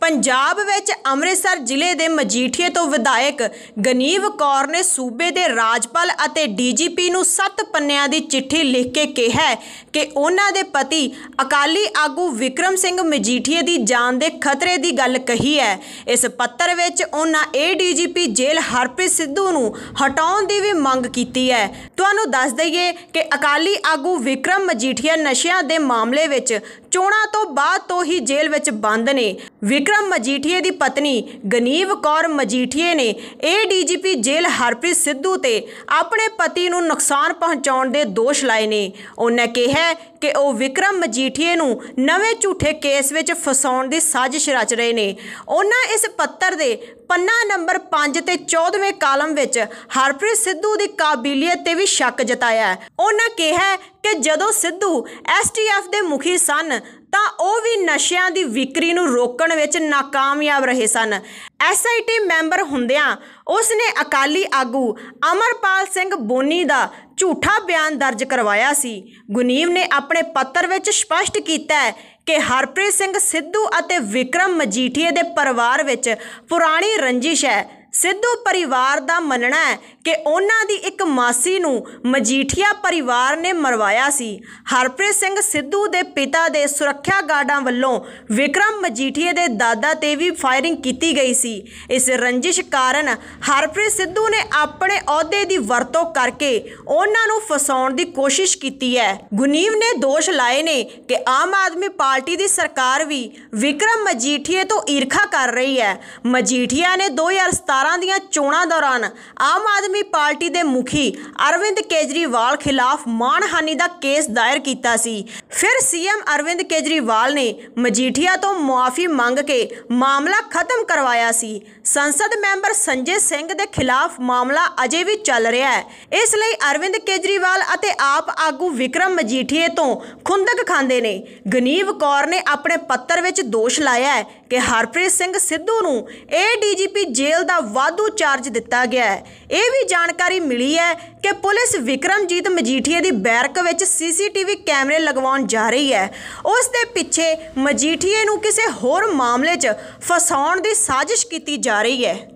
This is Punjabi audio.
ਪੰਜਾਬ ਵਿੱਚ ਅੰਮ੍ਰਿਤਸਰ ਜ਼ਿਲ੍ਹੇ ਦੇ ਮਜੀਠੀਏ ਤੋਂ ਵਿਧਾਇਕ ਗਨੀਵ ਕੌਰ ਨੇ ਸੂਬੇ ਦੇ ਰਾਜਪਾਲ ਅਤੇ ਡੀਜੀਪੀ ਨੂੰ ਸੱਤ ਪੰਨਿਆਂ ਦੀ ਚਿੱਠੀ ਲਿਖ ਕੇ ਕਿਹਾ ਕਿ ਉਹਨਾਂ ਦੇ ਪਤੀ ਅਕਾਲੀ ਆਗੂ ਵਿਕਰਮ ਸਿੰਘ ਮਜੀਠੀਏ ਦੀ ਜਾਨ ਦੇ ਖਤਰੇ ਦੀ ਗੱਲ ਕਹੀ ਹੈ ਇਸ ਪੱਤਰ ਵਿੱਚ ਉਹਨਾਂ ਏ ਡੀਜੀਪੀ ਜੇਲ੍ਹ ਹਰਪ੍ਰੀਤ ਸਿੱਧੂ ਨੂੰ ਹਟਾਉਣ ਦੀ ਵੀ ਮੰਗ ਕੀਤੀ ਹੈ ਤੁਹਾਨੂੰ ਦੱਸ ਦਈਏ ਕਿ ਅਕਾਲੀ ਆਗੂ ਵਿਕਰਮ ਮਜੀਠੀਆ ਨਸ਼ਿਆਂ ਦੇ ਮਾਮਲੇ ਵਿੱਚ ਚੋਣਾਂ ਤੋਂ ਬਾਅਦ ਤੋਂ ਹੀ ਜੇਲ੍ਹ ਵਿੱਚ ਬੰਦ ਨੇ ਵਿਕਰਮ ਮਜੀਠੀਏ ਦੀ ਪਤਨੀ ਗਨੀਵ ਕੌਰ ਮਜੀਠੀਏ ਨੇ ਏਡੀਜੀਪੀ ਜੇਲ੍ਹ ਹਰਪ੍ਰੀਤ ਸਿੱਧੂ ਤੇ ਆਪਣੇ ਪਤੀ ਨੂੰ ਨੁਕਸਾਨ ਪਹੁੰਚਾਉਣ ਦੇ ਦੋਸ਼ ਲਾਏ ਨੇ ਉਹਨਾਂ ਕਿਹਾ ਕਿ ਉਹ ਵਿਕਰਮ ਮਜੀਠੀਏ ਨੂੰ ਨਵੇਂ ਝੂਠੇ ਕੇਸ ਵਿੱਚ ਫਸਾਉਣ ਦੀ ਸਾਜ਼ਿਸ਼ ਰਚ ਰਹੇ ਨੇ ਉਹਨਾਂ ਇਸ ਪੱਤਰ ਦੇ ਪੰਨਾ ਨੰਬਰ 5 ਤੇ 14ਵੇਂ ਕਾਲਮ ਵਿੱਚ ਹਰਪ੍ਰੀਤ ਸਿੱਧੂ ਦੀ ਕਾਬਲੀਅਤ ਤੇ ਵੀ ਸ਼ੱਕ ਜਤਾਇਆ ਉਹਨਾਂ ਕਿਹਾ ਕਿ ਜਦੋਂ ਸਿੱਧੂ ਐਸਟੀਐਫ ਦੇ ਮੁਖੀ ਸਨ ਤਾਂ ਉਹ ਵੀ ਨਸ਼ਿਆਂ ਦੀ ਵਿਕਰੀ ਨੂੰ ਰੋਕਣ ਵਿੱਚ ਨਾਕਾਮਯਾਬ ਰਹੇ ਸਨ ਐਸਆਈਟੀ ਮੈਂਬਰ ਹੁੰਦਿਆਂ ਉਸ ਨੇ ਅਕਾਲੀ ਆਗੂ ਅਮਰਪਾਲ ਸਿੰਘ ਬੋਨੀ ਦਾ ਝੂਠਾ ਬਿਆਨ ਦਰਜ ਕਰਵਾਇਆ ਸੀ ਗੁਨੀਮ ਨੇ ਆਪਣੇ ਪੱਤਰ ਵਿੱਚ ਸਪਸ਼ਟ ਕੀਤਾ ਹੈ ਕਿ ਹਰਪ੍ਰੀਤ ਸਿੰਘ ਸਿੱਧੂ ਅਤੇ ਵਿਕਰਮ ਮਜੀਠੀਏ ਦੇ ਪਰਿਵਾਰ ਵਿੱਚ ਪੁਰਾਣੀ ਰੰਜਿਸ਼ ਹੈ ਸਿੱਧੂ ਪਰਿਵਾਰ ਦਾ ਮੰਨਣਾ ਹੈ ਕਿ ਉਹਨਾਂ ਦੀ ਇੱਕ ਮਾਸੀ ਨੂੰ ਮਜੀਠੀਆ ਪਰਿਵਾਰ ਨੇ ਮਰਵਾਇਆ ਸੀ ਹਰਪ੍ਰੀਤ ਸਿੰਘ ਸਿੱਧੂ ਦੇ ਪਿਤਾ ਦੇ ਸੁਰੱਖਿਆ ਗਾਰਡਾਂ ਵੱਲੋਂ ਵਿਕਰਮ ਮਜੀਠੀਏ ਦੇ ਦਾਦਾ ਤੇ ਵੀ ਫਾਇਰਿੰਗ ਕੀਤੀ ਗਈ ਸੀ ਇਸ ਰੰਜਿਸ਼ ਕਾਰਨ ਹਰਪ੍ਰੀਤ ਸਿੱਧੂ ਨੇ ਆਪਣੇ ਅਹੁਦੇ ਦੀ ਵਰਤੋਂ ਕਰਕੇ ਉਹਨਾਂ ਨੂੰ ਫਸਾਉਣ ਦੀ ਕੋਸ਼ਿਸ਼ ਕੀਤੀ ਹੈ ਗੁਨੀਵ ਨੇ ਦੋਸ਼ ਲਾਏ ਨੇ ਕਿ ਆਮ ਆਦਮੀ ਪਾਰਟੀ ਦੀ ਸਰਕਾਰ ਵੀ ਵਿਕਰਮ ਮਜੀਠੀਏ ਤੋਂ ਈਰਖਾ ਕਰ ਰਹੀ ਹੈ ਮਜੀਠੀਆ ਨੇ 2017 2017 ਦੀਆਂ ਚੋਣਾਂ ਦੌਰਾਨ ਆਮ ਆਦਮੀ ਪਾਰਟੀ ਦੇ ਮੁਖੀ ਅਰਵਿੰਦ ਕੇਜਰੀਵਾਲ ਖਿਲਾਫ ਮਾਨਹਾਨੀ ਦਾ ਕੇਸ ਦਾਇਰ ਕੀਤਾ ਸੀ ਫਿਰ ਸੀਐਮ ਅਰਵਿੰਦ ਕੇਜਰੀਵਾਲ ਨੇ ਮਜੀਠੀਆ ਤੋਂ ਮੁਆਫੀ ਮੰਗ ਕੇ ਮਾਮਲਾ ਖਤਮ ਕਰਵਾਇਆ ਸੀ ਸੰਸਦ ਮੈਂਬਰ ਸੰਜੇ ਸਿੰਘ ਦੇ ਖਿਲਾਫ ਮਾਮਲਾ ਅਜੇ ਵੀ ਚੱਲ ਰਿਹਾ ਹੈ ਇਸ ਲਈ ਅਰਵਿੰਦ ਕੇਜਰੀਵਾਲ ਅਤੇ ਆਪ ਆਗੂ ਵਿਕਰਮ ਮਜੀਠੀਏ ਤੋਂ ਖੁੰਦਕ ਖਾਂਦੇ ਨੇ ਗਨੀਵ ਕੌਰ ਨੇ ਆਪਣੇ ਪੱਤਰ ਵਿੱਚ ਦੋਸ਼ ਲਾਇਆ ਹੈ ਕਿ ਹਰਪ੍ਰੀਤ ਸਿੰਘ ਸਿੱਧੂ ਨੂੰ ਏਡੀਜੀਪੀ ਜੇਲ੍ਹ ਦਾ ਵਾਧੂ ਚਾਰਜ ਦਿੱਤਾ ਗਿਆ ਹੈ ਇਹ ਵੀ ਜਾਣਕਾਰੀ ਮਿਲੀ ਹੈ ਕਿ ਪੁਲਿਸ ਵਿਕਰਮਜੀਤ ਮਜੀਠੀਏ ਦੀ ਬੈਰਕ ਵਿੱਚ ਸੀਸੀਟੀਵੀ ਕੈਮਰੇ ਲਗਵਾਉਣ ਜਾ ਰਹੀ ਹੈ ਉਸ ਦੇ ਪਿੱਛੇ ਮਜੀਠੀਏ ਨੂੰ ਕਿਸੇ ਹੋਰ ਮਾਮਲੇ 'ਚ ਫਸਾਉਣ ਦੀ ਸਾਜ਼ਿਸ਼ ਕੀਤੀ ਜਾ ਰਹੀ ਹੈ